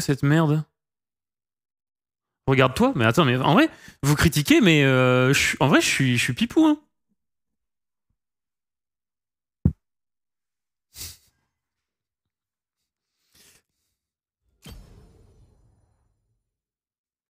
cette merde Regarde-toi, mais attends, mais en vrai, vous critiquez, mais euh, en vrai, je suis, je suis pipou. Hein.